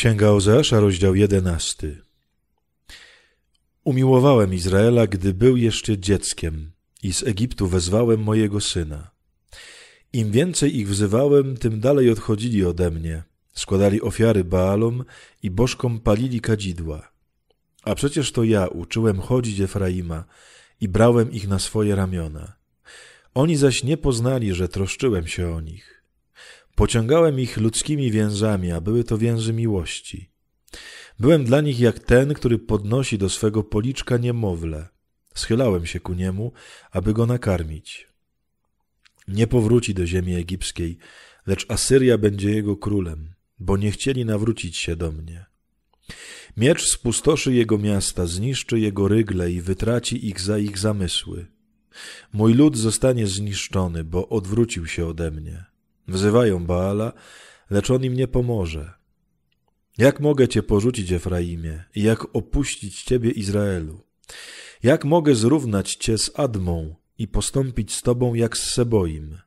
Księga Ozeasza, rozdział 11. Umiłowałem Izraela, gdy był jeszcze dzieckiem, i z Egiptu wezwałem mojego syna. Im więcej ich wzywałem, tym dalej odchodzili ode mnie. Składali ofiary Baalom i bożkom palili kadzidła. A przecież to ja uczyłem chodzić Efraima i brałem ich na swoje ramiona. Oni zaś nie poznali, że troszczyłem się o nich. Pociągałem ich ludzkimi więzami, a były to więzy miłości. Byłem dla nich jak ten, który podnosi do swego policzka niemowlę. Schylałem się ku niemu, aby go nakarmić. Nie powróci do ziemi egipskiej, lecz Asyria będzie jego królem, bo nie chcieli nawrócić się do mnie. Miecz spustoszy jego miasta, zniszczy jego rygle i wytraci ich za ich zamysły. Mój lud zostanie zniszczony, bo odwrócił się ode mnie. Wzywają Baala, lecz on im nie pomoże. Jak mogę cię porzucić, Efraimie, i jak opuścić ciebie, Izraelu? Jak mogę zrównać cię z Admą i postąpić z tobą jak z Seboim?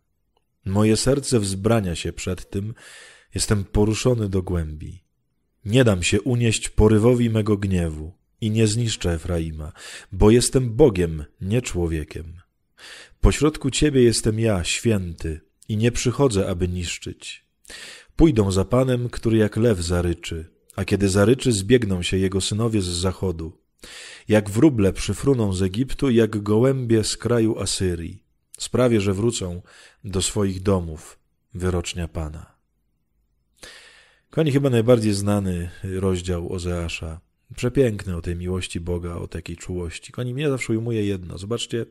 Moje serce wzbrania się przed tym, jestem poruszony do głębi. Nie dam się unieść porywowi mego gniewu i nie zniszczę Efraima, bo jestem Bogiem, nie człowiekiem. Pośrodku Ciebie jestem ja, święty, i nie przychodzę, aby niszczyć. Pójdą za Panem, który jak lew zaryczy, a kiedy zaryczy, zbiegną się jego synowie z zachodu. Jak wróble przyfruną z Egiptu, jak gołębie z kraju Asyrii. Sprawię, że wrócą do swoich domów, wyrocznia Pana. Kochani, chyba najbardziej znany rozdział Ozeasza. Przepiękny o tej miłości Boga, o takiej czułości. Kochani, mnie zawsze ujmuje jedno. Zobaczcie,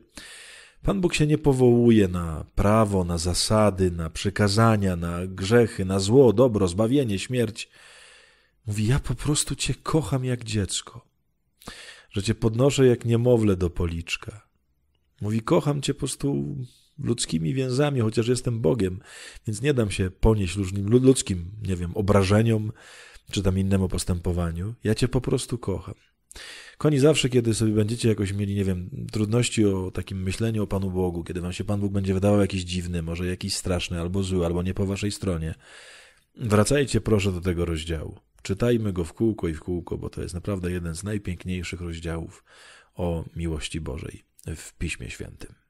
Pan Bóg się nie powołuje na prawo, na zasady, na przykazania, na grzechy, na zło, dobro, zbawienie, śmierć. Mówi: Ja po prostu Cię kocham jak dziecko, że Cię podnoszę jak niemowlę do policzka. Mówi: Kocham Cię po prostu ludzkimi więzami, chociaż jestem Bogiem, więc nie dam się ponieść różnym ludzkim, nie wiem, obrażeniom czy tam innemu postępowaniu. Ja Cię po prostu kocham. Koni zawsze, kiedy sobie będziecie jakoś mieli, nie wiem, trudności o takim myśleniu o Panu Bogu, kiedy wam się Pan Bóg będzie wydawał jakiś dziwny, może jakiś straszny, albo zły, albo nie po waszej stronie, wracajcie proszę do tego rozdziału. Czytajmy go w kółko i w kółko, bo to jest naprawdę jeden z najpiękniejszych rozdziałów o miłości Bożej w Piśmie Świętym.